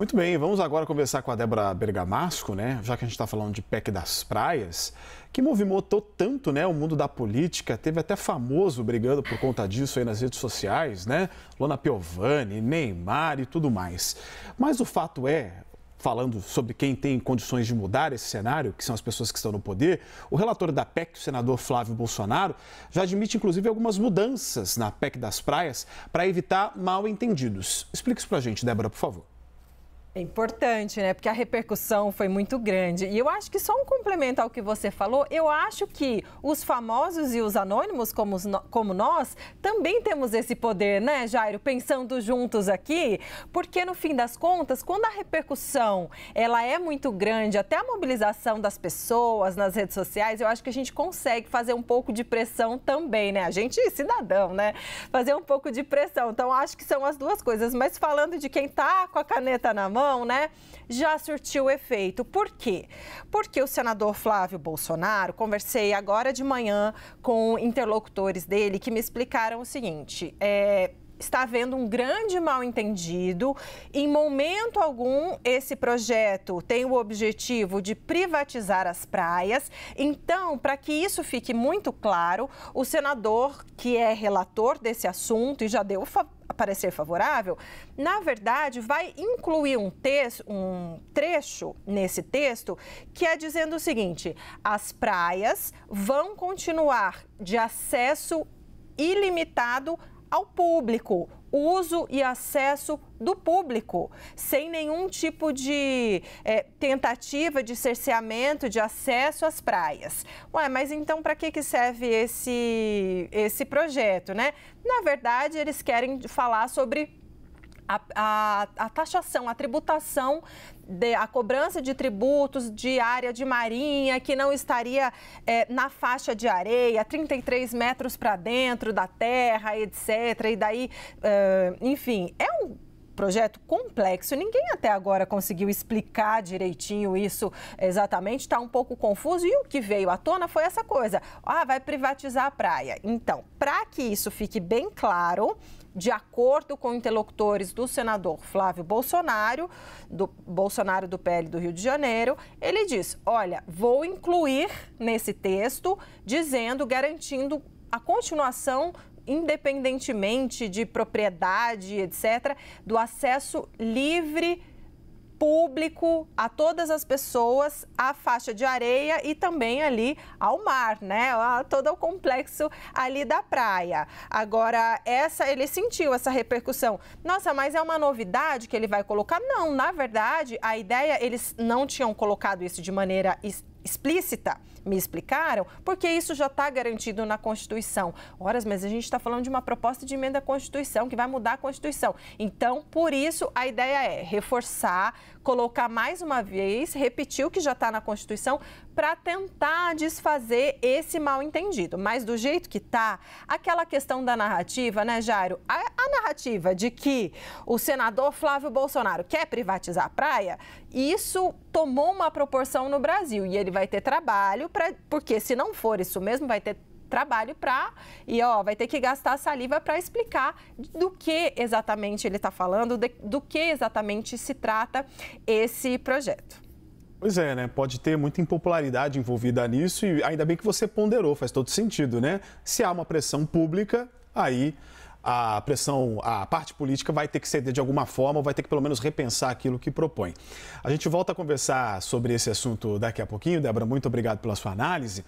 Muito bem, vamos agora conversar com a Débora Bergamasco, né? Já que a gente está falando de PEC das praias, que movimentou tanto né, o mundo da política, teve até famoso brigando por conta disso aí nas redes sociais, né? Lona Piovani, Neymar e tudo mais. Mas o fato é, falando sobre quem tem condições de mudar esse cenário, que são as pessoas que estão no poder, o relator da PEC, o senador Flávio Bolsonaro, já admite inclusive algumas mudanças na PEC das praias para evitar mal entendidos. Explique isso para a gente, Débora, por favor. É importante, né? Porque a repercussão foi muito grande. E eu acho que só um complemento ao que você falou, eu acho que os famosos e os anônimos como, como nós também temos esse poder, né, Jairo? Pensando juntos aqui, porque no fim das contas, quando a repercussão ela é muito grande, até a mobilização das pessoas nas redes sociais, eu acho que a gente consegue fazer um pouco de pressão também, né? A gente cidadão, né? Fazer um pouco de pressão. Então acho que são as duas coisas. Mas falando de quem tá com a caneta na mão né? Já surtiu efeito. Por quê? Porque o senador Flávio Bolsonaro, conversei agora de manhã com interlocutores dele que me explicaram o seguinte: é, está havendo um grande mal-entendido. Em momento algum, esse projeto tem o objetivo de privatizar as praias. Então, para que isso fique muito claro, o senador, que é relator desse assunto e já deu parecer favorável, na verdade vai incluir um, texto, um trecho nesse texto que é dizendo o seguinte: as praias vão continuar de acesso ilimitado ao público, uso e acesso do público, sem nenhum tipo de é, tentativa de cerceamento de acesso às praias. Ué, mas então para que, que serve esse, esse projeto, né? Na verdade, eles querem falar sobre a, a, a taxação, a tributação, de, a cobrança de tributos de área de marinha que não estaria é, na faixa de areia, 33 metros para dentro da terra, etc. E daí, eh, enfim, é um projeto complexo. Ninguém até agora conseguiu explicar direitinho isso exatamente, está um pouco confuso. E o que veio à tona foi essa coisa: ah, vai privatizar a praia. Então, para que isso fique bem claro, de acordo com interlocutores do senador Flávio Bolsonaro, do Bolsonaro do PL do Rio de Janeiro, ele diz: "Olha, vou incluir nesse texto dizendo, garantindo a continuação independentemente de propriedade, etc., do acesso livre público a todas as pessoas, à faixa de areia e também ali ao mar, né? A todo o complexo ali da praia. Agora, essa ele sentiu essa repercussão. Nossa, mas é uma novidade que ele vai colocar? Não, na verdade, a ideia eles não tinham colocado isso de maneira explícita. Me explicaram? Porque isso já está garantido na Constituição. Horas, mas a gente está falando de uma proposta de emenda à Constituição que vai mudar a Constituição. Então, por isso, a ideia é reforçar, colocar mais uma vez, repetir o que já está na Constituição, para tentar desfazer esse mal-entendido. Mas do jeito que tá, aquela questão da narrativa, né, Jairo? A, a narrativa de que o senador Flávio Bolsonaro quer privatizar a praia, isso tomou uma proporção no Brasil e ele vai ter trabalho para, porque se não for isso mesmo, vai ter trabalho para e ó, vai ter que gastar saliva para explicar do que exatamente ele está falando, de, do que exatamente se trata esse projeto. Pois é, né? Pode ter muita impopularidade envolvida nisso e ainda bem que você ponderou, faz todo sentido, né? Se há uma pressão pública, aí a pressão, a parte política vai ter que ceder de alguma forma, ou vai ter que pelo menos repensar aquilo que propõe. A gente volta a conversar sobre esse assunto daqui a pouquinho. Débora, muito obrigado pela sua análise.